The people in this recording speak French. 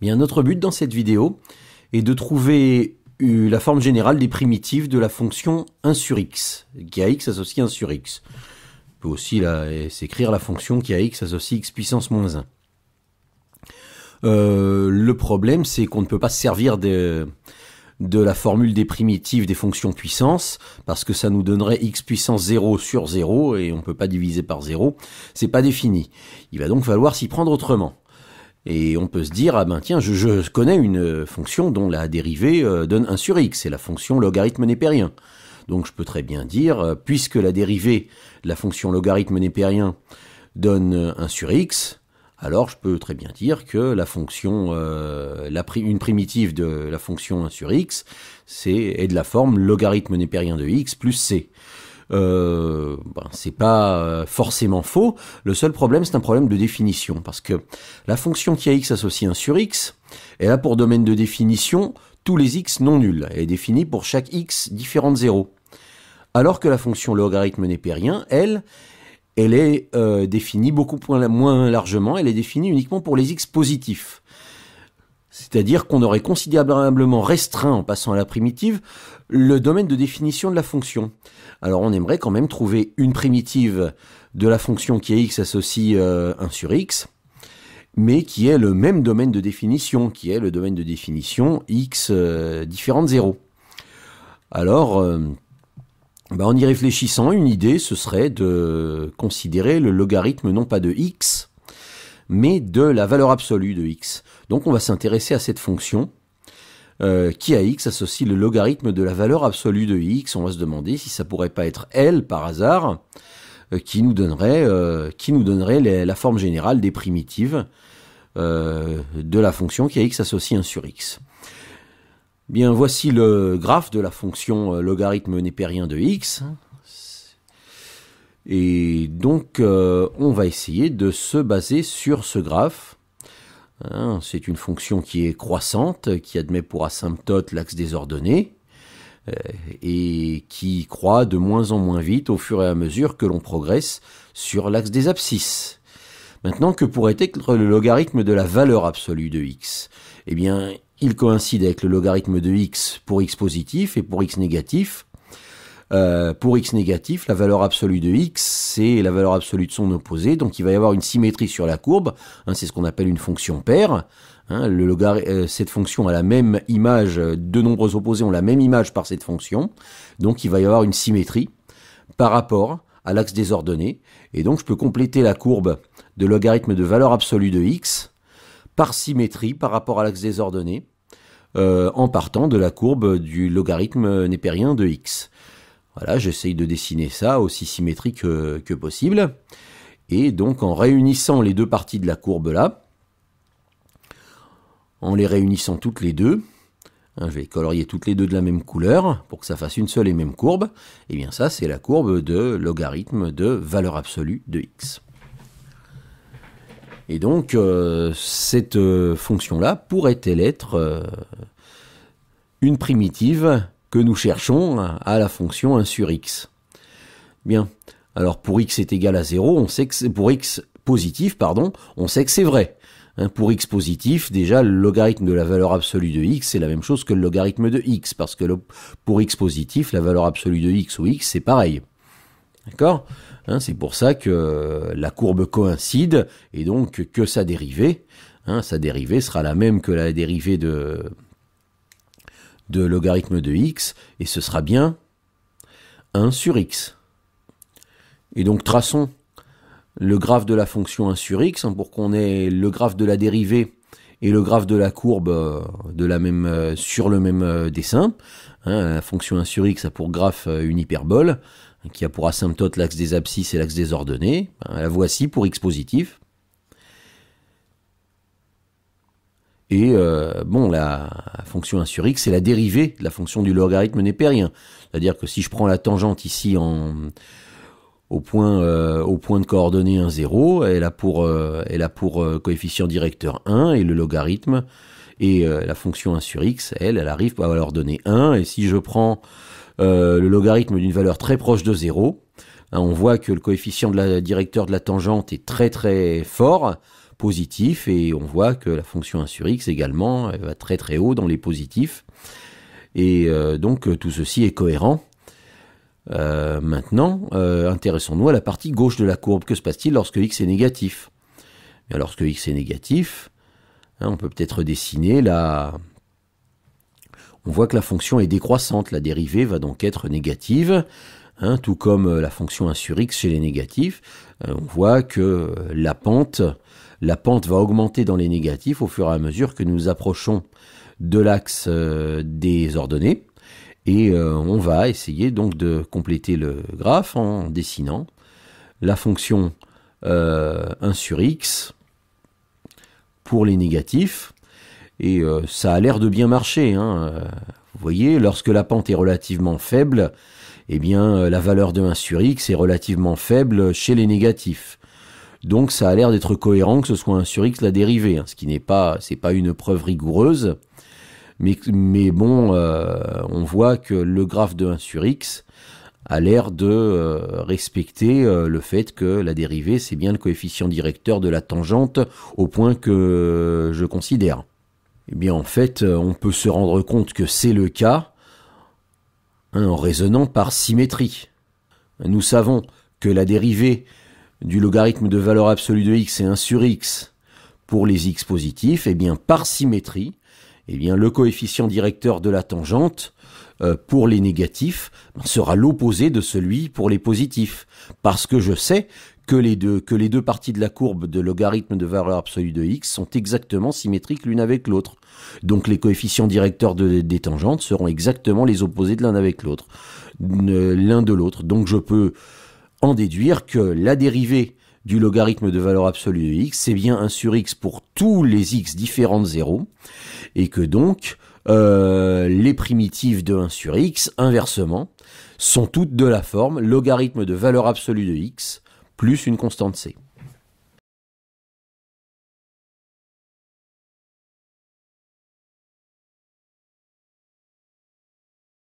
Mais but dans cette vidéo est de trouver euh, la forme générale des primitives de la fonction 1 sur x, qui a x associé 1 sur x. On peut aussi euh, s'écrire la fonction qui a x associé x puissance moins 1. Euh, le problème, c'est qu'on ne peut pas se servir de, de, la formule des primitives des fonctions puissance, parce que ça nous donnerait x puissance 0 sur 0, et on ne peut pas diviser par 0, c'est pas défini. Il va donc falloir s'y prendre autrement. Et on peut se dire, ah ben tiens, je, connais une fonction dont la dérivée euh, donne 1 sur x, c'est la fonction logarithme népérien. Donc je peux très bien dire, euh, puisque la dérivée de la fonction logarithme népérien donne 1 sur x, alors je peux très bien dire que la fonction, euh, une primitive de la fonction 1 sur x, c'est est de la forme logarithme népérien de x plus c euh, ben, c'est pas euh, forcément faux. Le seul problème, c'est un problème de définition, parce que la fonction qui a x associé 1 sur x, elle a pour domaine de définition tous les x non nuls. Elle est définie pour chaque x différent de 0. Alors que la fonction logarithme népérien, elle, elle est euh, définie beaucoup moins largement, elle est définie uniquement pour les x positifs. C'est-à-dire qu'on aurait considérablement restreint, en passant à la primitive, le domaine de définition de la fonction. Alors on aimerait quand même trouver une primitive de la fonction qui est x associe 1 euh, sur x, mais qui est le même domaine de définition, qui est le domaine de définition x euh, différent de 0. Alors, euh, bah, en y réfléchissant, une idée, ce serait de considérer le logarithme non pas de x, mais de la valeur absolue de x. Donc on va s'intéresser à cette fonction euh, qui à x associe le logarithme de la valeur absolue de x. On va se demander si ça pourrait pas être L par hasard, euh, qui nous donnerait, euh, qui nous donnerait la forme générale des primitives de la fonction qui à x associe 1 sur x. Bien, voici le graphe de la fonction logarithme népérien de x. Et donc, euh, on va essayer de se baser sur ce graphe. Hein, c'est une fonction qui est croissante, qui admet pour asymptote l'axe des ordonnées, euh, et qui croît de moins en moins vite au fur et à mesure que l'on progresse sur l'axe des abscisses. Maintenant, que pourrait être le logarithme de la valeur absolue de x Eh bien, il coïncide avec le logarithme de x pour x positif et pour x négatif, euh, pour x négatif, la valeur absolue de x, c'est la valeur absolue de son opposé, donc il va y avoir une symétrie sur la courbe, hein, c'est ce qu'on appelle une fonction paire. Hein, euh, cette fonction a la même image, de nombres opposés ont la même image par cette fonction, donc il va y avoir une symétrie par rapport à l'axe désordonné, et donc je peux compléter la courbe de logarithme de valeur absolue de x par symétrie par rapport à l'axe désordonné, euh, en partant de la courbe du logarithme népérien de x. Voilà, j'essaye de dessiner ça aussi symétrique que, possible. Et donc en réunissant les deux parties de la courbe là, en les réunissant toutes les deux, hein, je vais colorier toutes les deux de la même couleur pour que ça fasse une seule et même courbe, et eh bien ça c'est la courbe de logarithme de valeur absolue de x. Et donc euh, cette euh, fonction là pourrait-elle être euh, une primitive que nous cherchons à la fonction 1 sur x. Bien. Alors pour x est égal à 0, on sait que pour x positif, pardon, on sait que c'est vrai. Hein, pour x positif, déjà le logarithme de la valeur absolue de x, c'est la même chose que le logarithme de x, parce que pour x positif, la valeur absolue de x ou x, c'est pareil. D'accord hein, C'est pour ça que la courbe coïncide, et donc que sa dérivée, hein, sa dérivée sera la même que la dérivée de, de logarithme de x, et ce sera bien 1 sur x. Et donc traçons le graphe de la fonction 1 sur x hein, pour qu'on ait le graphe de la dérivée et le graphe de la courbe euh, de la même, euh, sur le même euh, dessin. Hein, la fonction 1 sur x a pour graphe une hyperbole hein, qui a pour asymptote l'axe des abscisses et l'axe des ordonnées. Ben, la voici pour x positif. Et euh, bon, la fonction 1 sur x, c'est la dérivée de la fonction du logarithme n'est pas rien. C'est-à-dire que si je prends la tangente ici en, au, point, euh, au point de coordonnée 1, 0, elle a pour, euh, elle a pour coefficient directeur 1 et le logarithme. Et la fonction 1 sur x, elle, elle arrive à leur donner 1. Et si je prends le logarithme d'une valeur très proche de 0, hein, on voit que le coefficient de la directeur de la tangente est très très fort positif et on voit que la fonction 1 sur x également va très très haut dans les positifs. Et euh, donc euh, tout ceci est cohérent. Euh, maintenant, intéressons-nous à la partie gauche de la courbe. Que se passe-t-il lorsque x est négatif eh Lorsque x est négatif, hein, on peut peut-être dessiner la... On voit que la fonction est décroissante, la dérivée va donc être négative, hein, tout comme la fonction 1 sur x chez les négatifs. on voit que la pente la pente va augmenter dans les négatifs au fur et à mesure que nous approchons de l'axe euh, des ordonnées. Et euh, on va essayer donc de compléter le graphe en dessinant la fonction 1 euh, sur x pour les négatifs. Et ça a l'air de bien marcher. Hein. Vous voyez, lorsque la pente est relativement faible, eh bien, la valeur de 1 sur x est relativement faible chez les négatifs. Donc ça a l'air d'être cohérent que ce soit un x la dérivée, hein. ce qui n'est pas, c'est pas une preuve rigoureuse. Mais, mais bon, euh, on voit que le graphe de 1 sur x a l'air de euh, respecter euh, le fait que la dérivée, c'est bien le coefficient directeur de la tangente au point que je considère. Eh bien en fait, on peut se rendre compte que c'est le cas hein, en raisonnant par symétrie. Nous savons que la dérivée du logarithme de valeur absolue de x et 1 sur x pour les x positifs, et eh bien par symétrie, et eh bien le coefficient directeur de la tangente euh, pour les négatifs ben, sera l'opposé de celui pour les positifs, parce que je sais que les, deux, que les deux parties de la courbe de logarithme de valeur absolue de x sont exactement symétriques l'une avec l'autre. Donc les coefficients directeurs des tangentes seront exactement les opposés de l'un avec l'autre, l'un de l'autre. Donc je peux en déduire que la dérivée du logarithme de valeur absolue de x, c'est bien 1 sur x pour tous les x différents de 0, et que donc euh, les primitives de 1 sur x, inversement, sont toutes de la forme logarithme de valeur absolue de x plus une constante c.